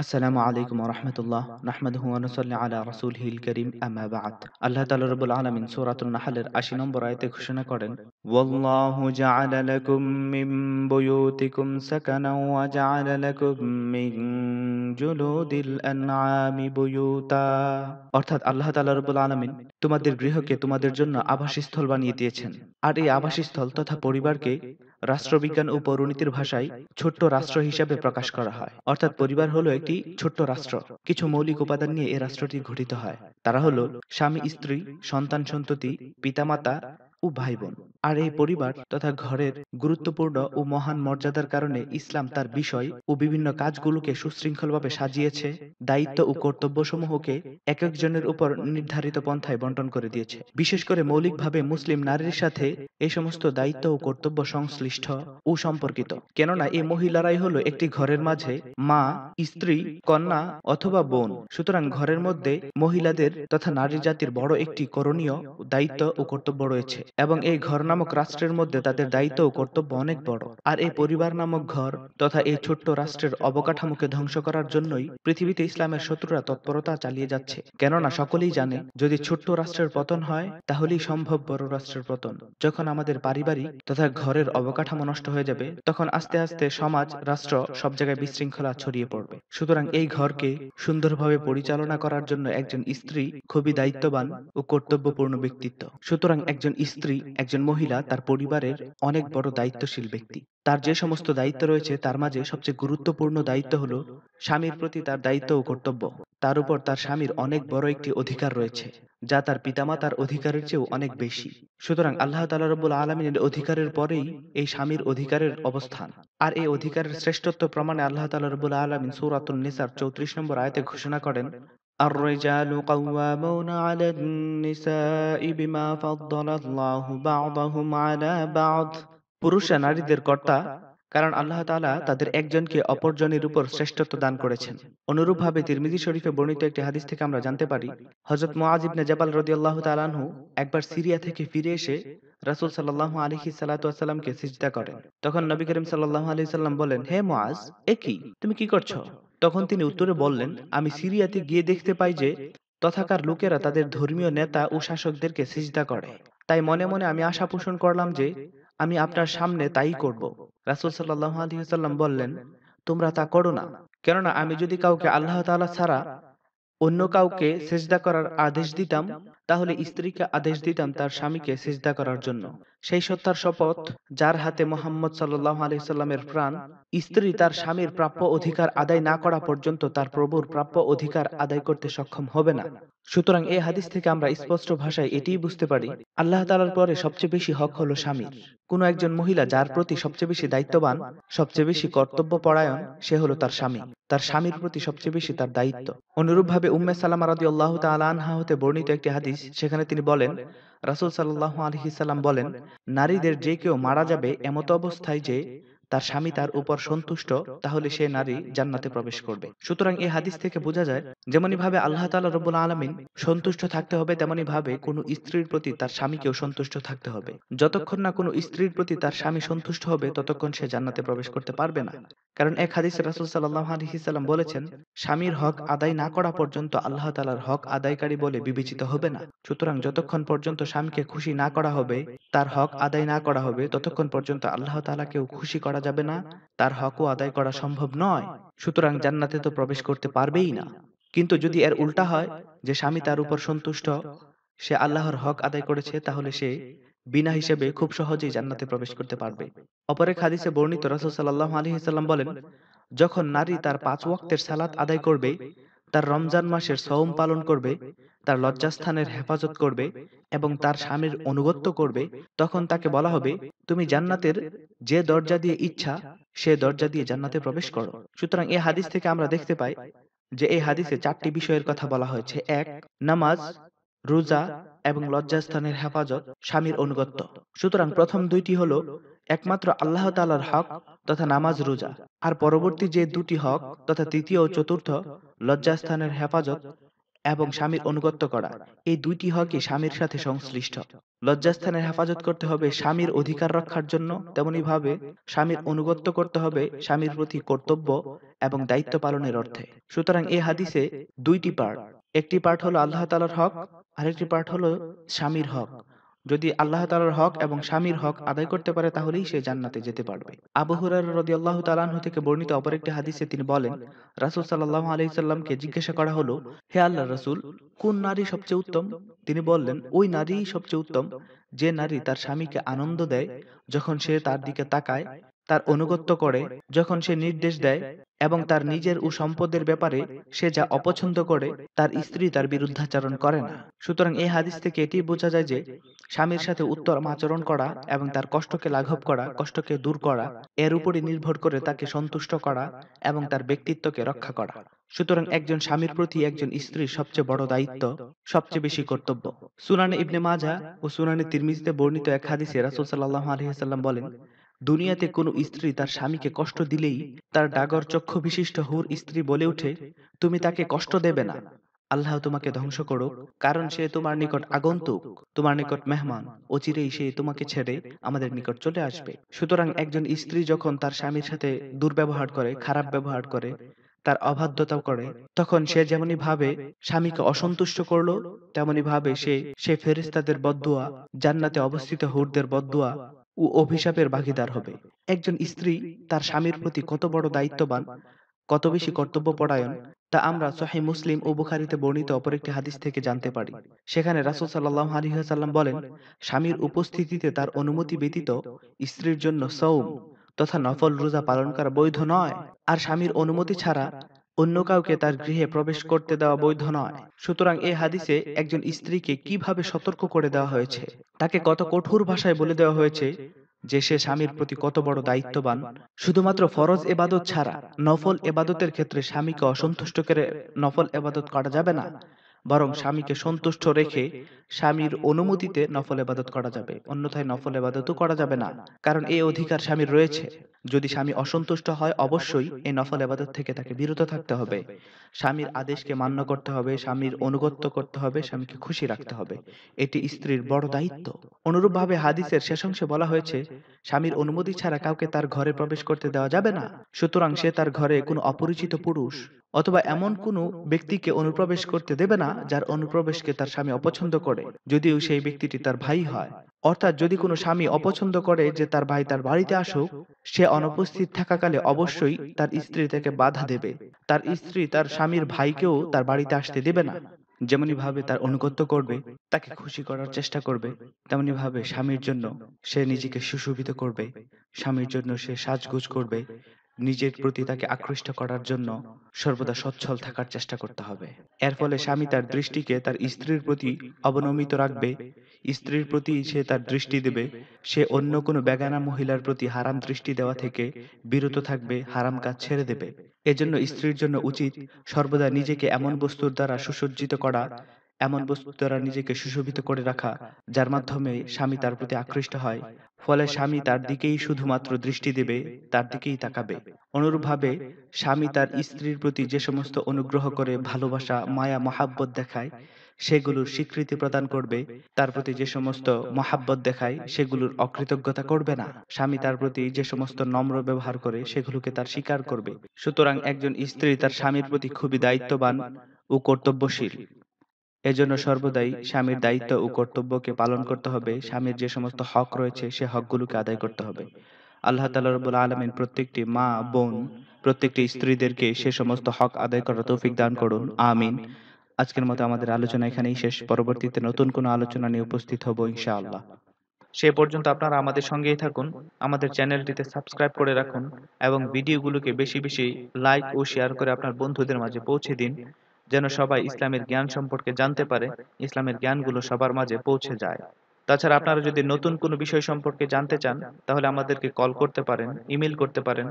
আসসালামু আলাইকুম রহমতুল্লাহ নাহমাদুয়ানসল্লা আলা রসুল হিল করিম আমাবাদ আল্লাহ তালা রবুল আলমিন সুরাতুল নাহালের আশি নম্বর আয়তে ঘোষণা করেন والله جعل لكم من بيوتكم سكنا وجعل لكم من جلود الأنعام بيوتا অর্থাৎ আল্লাহ তাআলা রব্বুল আলামিন তোমাদের গৃহকে তোমাদের জন্য আবাসস্থল বানিয়ে দিয়েছেন আর এই আবাসস্থল তথা পরিবারকে রাষ্ট্রবিজ্ঞান ও পৌরনীতির ভাষায় ছোট্ট রাষ্ট্র হিসাবে প্রকাশ করা হয় অর্থাৎ পরিবার হলো একটি ছোট্ট রাষ্ট্র কিছু মৌলিক উপাদান নিয়ে এ রাষ্ট্রটি গঠিত হয় তারা হলো স্বামী স্ত্রী সন্তান সন্ততি পিতামাতা ও ভাই বোন আর এই পরিবার তথা ঘরের গুরুত্বপূর্ণ ও মহান মর্যাদার কারণে ইসলাম তার বিষয় ও বিভিন্ন কাজগুলোকে সুশৃঙ্খলভাবে সাজিয়েছে দায়িত্ব ও কর্তব্যসমূহকে এক একজনের উপর নির্ধারিত পন্থায় বন্টন করে দিয়েছে বিশেষ করে মৌলিকভাবে মুসলিম নারীর সাথে এই সমস্ত দায়িত্ব ও কর্তব্য সংশ্লিষ্ট ও সম্পর্কিত কেননা এই মহিলারাই হলো একটি ঘরের মাঝে মা স্ত্রী কন্যা অথবা বোন সুতরাং ঘরের মধ্যে মহিলাদের তথা নারী জাতির বড় একটি করণীয় দায়িত্ব ও কর্তব্য রয়েছে এবং এই ঘর নামক রাষ্ট্রের মধ্যে তাদের দায়িত্ব ও কর্তব্য অনেক বড় আর এই পরিবার নামক ঘর তথা এই ছোট্ট রাষ্ট্রের অবকাঠামোকে ধ্বংস করার জন্যই পৃথিবীতে ইসলামের শত্রুরা তৎপরতা চালিয়ে যাচ্ছে কেননা সকলেই জানে যদি ছোট্ট রাষ্ট্রের পতন হয় তাহলেই সম্ভব বড় রাষ্ট্রের পতন যখন আমাদের পারিবারিক তথা ঘরের অবকাঠামো নষ্ট হয়ে যাবে তখন আস্তে আস্তে সমাজ রাষ্ট্র সব জায়গায় বিশৃঙ্খলা ছড়িয়ে পড়বে সুতরাং এই ঘরকে সুন্দরভাবে পরিচালনা করার জন্য একজন স্ত্রী খুবই দায়িত্ববান ও কর্তব্যপূর্ণ ব্যক্তিত্ব সুতরাং একজন স্ত্রী একজন মহিলা মহিলা তার পরিবারের অনেক বড় দায়িত্বশীল ব্যক্তি তার যে সমস্ত দায়িত্ব রয়েছে তার মাঝে সবচেয়ে গুরুত্বপূর্ণ দায়িত্ব হলো স্বামীর প্রতি তার দায়িত্ব ও কর্তব্য তার উপর তার স্বামীর অনেক বড় একটি অধিকার রয়েছে যা তার পিতামাতার অধিকারের চেয়েও অনেক বেশি সুতরাং আল্লাহ তালা রব্বুল আলমিনের অধিকারের পরেই এই স্বামীর অধিকারের অবস্থান আর এই অধিকারের শ্রেষ্ঠত্ব প্রমাণে আল্লাহ তালা রব্বুল আলমিন সৌরাতুল নিসার চৌত্রিশ নম্বর আয়তে ঘোষণা করেন الرجال قوامون على النساء بما فضل الله بعضهم على بعض পুরুষরা নারীদের কর্তা কারণ আল্লাহ তালা তাদের একজনকে অপরজনের উপর শ্রেষ্ঠত্ব দান করেছেন অনুরূপভাবে তিরমিজি শরীফে বর্ণিত একটি হাদিস থেকে আমরা জানতে পারি হজরত মোয়াজিবনে জাবাল রদি আল্লাহ তালানহু একবার সিরিয়া থেকে ফিরে এসে রাসুল সাল্লাহ আলহি সাল্লাতামকে সিজদা করেন তখন নবী করিম সাল্লাহ আলি সাল্লাম বলেন হে মোয়াজ এ কি তুমি কি করছো তখন তিনি উত্তরে বললেন আমি সিরিয়াতে গিয়ে দেখতে পাই যে তথাকার লোকেরা তাদের ধর্মীয় নেতা ও শাসকদেরকে সিজদা করে তাই মনে মনে আমি আশা পোষণ করলাম যে আমি আপনার সামনে তাই করব রাসুল সাল্লাহ আলহিহাল্লাম বললেন তোমরা তা করো না কেননা আমি যদি কাউকে আল্লাহ তালা ছাড়া অন্য কাউকে সেজদা করার আদেশ দিতাম তাহলে স্ত্রীকে আদেশ দিতাম তার স্বামীকে সিজদা করার জন্য সেই সত্তার শপথ যার হাতে মোহাম্মদ সাল্লাহ আলহিসাল্লামের প্রাণ স্ত্রী তার স্বামীর প্রাপ্য অধিকার আদায় না করা পর্যন্ত তার প্রভুর প্রাপ্য অধিকার আদায় করতে সক্ষম হবে না সুতরাং এই হাদিস থেকে আমরা স্পষ্ট ভাষায় এটিই বুঝতে পারি আল্লাহ তালার পরে সবচেয়ে বেশি হক হলো স্বামীর কোনো একজন মহিলা যার প্রতি সবচেয়ে বেশি দায়িত্ববান সবচেয়ে বেশি কর্তব্য পরায়ণ সে হলো তার স্বামী তার স্বামীর প্রতি সবচেয়ে বেশি তার দায়িত্ব অনুরূপভাবে উম্মে সালামা রাদি আল্লাহ আনহা হতে বর্ণিত একটি হাদিস সেখানে তিনি বলেন রাসুল সাল্লাহ আলহিসাল্লাম বলেন নারীদের যে কেউ মারা যাবে এমত অবস্থায় যে তার স্বামী তার উপর সন্তুষ্ট তাহলে সে নারী জান্নাতে প্রবেশ করবে সুতরাং এই হাদিস থেকে বোঝা যায় যেমনই ভাবে আল্লাহ তালা রব্বুল আলমিন সন্তুষ্ট থাকতে হবে তেমনই ভাবে কোনো স্ত্রীর প্রতি তার স্বামীকেও সন্তুষ্ট থাকতে হবে যতক্ষণ না কোনো স্ত্রীর প্রতি তার স্বামী সন্তুষ্ট হবে ততক্ষণ সে জান্নাতে প্রবেশ করতে পারবে না কারণ এক হাদিস রাসুল সাল্লাহ আলহিসাল্লাম বলেছেন স্বামীর হক আদায় না করা পর্যন্ত আল্লাহ তালার হক আদায়কারী বলে বিবেচিত হবে না সুতরাং যতক্ষণ পর্যন্ত স্বামীকে খুশি না করা হবে তার হক আদায় না করা হবে ততক্ষণ পর্যন্ত আল্লাহ তালাকেও খুশি করা করা যাবে না তার হকও আদায় করা সম্ভব নয় সুতরাং জান্নাতে তো প্রবেশ করতে পারবেই না কিন্তু যদি এর উল্টা হয় যে স্বামী তার উপর সন্তুষ্ট সে আল্লাহর হক আদায় করেছে তাহলে সে বিনা হিসেবে খুব সহজেই জান্নাতে প্রবেশ করতে পারবে অপরে খাদিসে বর্ণিত রাসুল সাল্লাহ আলহিহাল্লাম বলেন যখন নারী তার পাঁচ ওয়াক্তের সালাত আদায় করবে তার রমজান মাসের সওম পালন করবে তার লজ্জাস্থানের হেফাজত করবে এবং তার স্বামীর অনুগত্য করবে তখন তাকে বলা হবে তুমি জান্নাতের যে দরজা দিয়ে ইচ্ছা সে দরজা দিয়ে জান্নাতে প্রবেশ করো সুতরাং এই হাদিস থেকে আমরা দেখতে পাই যে এই হাদিসে চারটি বিষয়ের কথা বলা হয়েছে এক নামাজ রোজা এবং লজ্জাস্থানের হেফাজত স্বামীর অনুগত্য সুতরাং প্রথম দুইটি হলো একমাত্র আল্লাহ তালার হক তথা নামাজ রোজা আর পরবর্তী যে দুটি হক তথা তৃতীয় ও চতুর্থ লজ্জাস্থানের হেফাজত এবং স্বামীর অনুগত্য করা এই দুইটি হকই স্বামীর সাথে সংশ্লিষ্ট লজ্জাস্থানের হেফাজত করতে হবে স্বামীর অধিকার রক্ষার জন্য ভাবে স্বামীর অনুগত্য করতে হবে স্বামীর প্রতি কর্তব্য এবং দায়িত্ব পালনের অর্থে সুতরাং এ হাদিসে দুইটি পার্ট একটি পার্ট হলো আল্লাহ তালার হক আরেকটি পার্ট হলো স্বামীর হক যদি আল্লাহ তালার হক এবং স্বামীর হক আদায় করতে পারে তাহলেই সে জান্নাতে যেতে পারবে আবু হুরার রদি আল্লাহ তালাহ থেকে বর্ণিত অপর একটি হাদিসে তিনি বলেন রাসুল সাল্লাহ আলহিসাল্লামকে জিজ্ঞাসা করা হলো হে আল্লাহ রাসুল কোন নারী সবচেয়ে উত্তম তিনি বললেন ওই নারীই সবচেয়ে উত্তম যে নারী তার স্বামীকে আনন্দ দেয় যখন সে তার দিকে তাকায় তার অনুগত্য করে যখন সে নির্দেশ দেয় এবং তার নিজের ও সম্পদের ব্যাপারে সে যা অপছন্দ করে তার স্ত্রী তার বিরুদ্ধাচরণ করে না সুতরাং এই হাদিস থেকে এটি বোঝা যায় যে স্বামীর সাথে উত্তম আচরণ করা এবং তার কষ্টকে লাঘব করা কষ্টকে দূর করা এর উপরে নির্ভর করে তাকে সন্তুষ্ট করা এবং তার ব্যক্তিত্বকে রক্ষা করা সুতরাং একজন স্বামীর প্রতি একজন স্ত্রীর সবচেয়ে বড় দায়িত্ব সবচেয়ে বেশি কর্তব্য সুনানে ইবনে মাজা ও সুনানে তিরমিজিতে বর্ণিত এক হাদিসে রাসুল সাল্লাহ আলহিহাল্লাম বলেন দুনিয়াতে কোনো স্ত্রী তার স্বামীকে কষ্ট দিলেই তার ডাগর চক্ষু বিশিষ্ট হুর স্ত্রী বলে উঠে তুমি তাকে কষ্ট দেবে না আল্লাহ তোমাকে ধ্বংস করো কারণ সে তোমার নিকট আগন্তুক তোমার নিকট মেহমান অচিরেই সে তোমাকে ছেড়ে আমাদের নিকট চলে আসবে সুতরাং একজন স্ত্রী যখন তার স্বামীর সাথে দুর্ব্যবহার করে খারাপ ব্যবহার করে তার অবাধ্যতা করে তখন সে যেমনই ভাবে স্বামীকে অসন্তুষ্ট করলো তেমনই ভাবে সে সে ফেরিস্তাদের বদুয়া জান্নাতে অবস্থিত হুরদের বদুয়া ও অভিশাপের ভাগিদার হবে একজন স্ত্রী তার স্বামীর প্রতি কত বড় দায়িত্ববান কত বেশি কর্তব্য পরায়ণ তা আমরা সহি মুসলিম ও বুখারিতে বর্ণিত অপর একটি হাদিস থেকে জানতে পারি সেখানে রাসুল সাল্লাহ আলহিহাসাল্লাম বলেন স্বামীর উপস্থিতিতে তার অনুমতি ব্যতীত স্ত্রীর জন্য সৌম তথা নফল রোজা পালন করা বৈধ নয় আর স্বামীর অনুমতি ছাড়া অন্য কাউকে তার গৃহে প্রবেশ করতে দেওয়া বৈধ নয় সুতরাং এ হাদিসে একজন স্ত্রীকে কিভাবে সতর্ক করে দেওয়া হয়েছে তাকে কত কঠোর ভাষায় বলে দেওয়া হয়েছে যে সে স্বামীর প্রতি কত বড় দায়িত্ববান শুধুমাত্র ফরজ এবাদত ছাড়া নফল এবাদতের ক্ষেত্রে স্বামীকে অসন্তুষ্ট করে নফল এবাদত করা যাবে না বরং স্বামীকে সন্তুষ্ট রেখে স্বামীর অনুমতিতে নফল এবাদত করা যাবে অন্যথায় নফল এবাদতও করা যাবে না কারণ এই অধিকার স্বামীর রয়েছে যদি স্বামী অসন্তুষ্ট হয় অবশ্যই এই নফল এবাদত থেকে তাকে বিরত থাকতে হবে স্বামীর আদেশকে মান্য করতে হবে স্বামীর অনুগত্য করতে হবে স্বামীকে খুশি রাখতে হবে এটি স্ত্রীর বড় দায়িত্ব অনুরূপভাবে হাদিসের অংশে বলা হয়েছে স্বামীর অনুমতি ছাড়া কাউকে তার ঘরে প্রবেশ করতে দেওয়া যাবে না সুতরাং সে তার ঘরে কোনো অপরিচিত পুরুষ অথবা এমন কোনো ব্যক্তিকে অনুপ্রবেশ করতে দেবে না যার অনুপ্রবেশকে তার স্বামী অপছন্দ করে যদিও সেই ব্যক্তিটি তার ভাই হয় অর্থাৎ যদি কোনো স্বামী অপছন্দ করে যে তার ভাই তার বাড়িতে আসুক সে অনুপস্থিত থাকাকালে অবশ্যই তার স্ত্রী তাকে বাধা দেবে তার স্ত্রী তার স্বামীর ভাইকেও তার বাড়িতে আসতে দেবে না যেমনই ভাবে তার অনুগত্য করবে তাকে খুশি করার চেষ্টা করবে তেমনি ভাবে স্বামীর জন্য সে নিজেকে সুশোভিত করবে স্বামীর জন্য সে সাজগোজ করবে নিজের প্রতি তাকে আকৃষ্ট করার জন্য সর্বদা সচ্ছল থাকার চেষ্টা করতে হবে এর ফলে স্বামী তার দৃষ্টিকে তার স্ত্রীর প্রতি অবনমিত রাখবে স্ত্রীর প্রতি সে তার দৃষ্টি দেবে সে অন্য কোনো বেগানা মহিলার প্রতি হারাম দৃষ্টি দেওয়া থেকে বিরত থাকবে হারাম কাজ ছেড়ে দেবে এজন্য স্ত্রীর জন্য উচিত সর্বদা নিজেকে এমন বস্তুর দ্বারা সুসজ্জিত করা এমন বস্তু দ্বারা নিজেকে সুশোভিত করে রাখা যার মাধ্যমে স্বামী তার প্রতি আকৃষ্ট হয় ফলে স্বামী তার দিকেই শুধুমাত্র দৃষ্টি দেবে তার দিকেই তাকাবে অনুরূপভাবে স্বামী তার স্ত্রীর প্রতি যে সমস্ত অনুগ্রহ করে ভালোবাসা মায়া মহাব্বত দেখায় সেগুলোর স্বীকৃতি প্রদান করবে তার প্রতি যে সমস্ত মহাব্বত দেখায় সেগুলোর অকৃতজ্ঞতা করবে না স্বামী তার প্রতি যে সমস্ত নম্র ব্যবহার করে সেগুলোকে তার স্বীকার করবে সুতরাং একজন স্ত্রী তার স্বামীর প্রতি খুবই দায়িত্ববান ও কর্তব্যশীল এজন্য সর্বদাই স্বামীর দায়িত্ব ও কর্তব্যকে পালন করতে হবে স্বামীর যে সমস্ত হক রয়েছে সে হকগুলোকে আদায় করতে হবে আল্লাহ তালা রবুল আলমিন প্রত্যেকটি মা বোন প্রত্যেকটি স্ত্রীদেরকে সে সমস্ত হক আদায় করার তৌফিক দান করুন আমিন আজকের মতো আমাদের আলোচনা এখানেই শেষ পরবর্তীতে নতুন কোনো আলোচনা নিয়ে উপস্থিত হব ইনশাআল্লাহ সে পর্যন্ত আপনারা আমাদের সঙ্গেই থাকুন আমাদের চ্যানেলটিতে সাবস্ক্রাইব করে রাখুন এবং ভিডিওগুলোকে বেশি বেশি লাইক ও শেয়ার করে আপনার বন্ধুদের মাঝে পৌঁছে দিন যেন সবাই ইসলামের জ্ঞান সম্পর্কে জানতে পারে ইসলামের জ্ঞানগুলো সবার মাঝে পৌঁছে যায় তাছাড়া আপনারা যদি নতুন কোনো বিষয় সম্পর্কে জানতে চান তাহলে আমাদেরকে কল করতে পারেন ইমেল করতে পারেন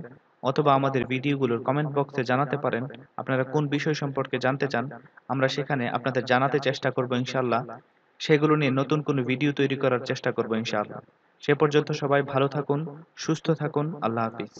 অথবা আমাদের ভিডিওগুলোর কমেন্ট বক্সে জানাতে পারেন আপনারা কোন বিষয় সম্পর্কে জানতে চান আমরা সেখানে আপনাদের জানাতে চেষ্টা করব ইনশাল্লাহ সেগুলো নিয়ে নতুন কোনো ভিডিও তৈরি করার চেষ্টা করব ইনশাআল্লাহ সে পর্যন্ত সবাই ভালো থাকুন সুস্থ থাকুন আল্লাহ হাফিজ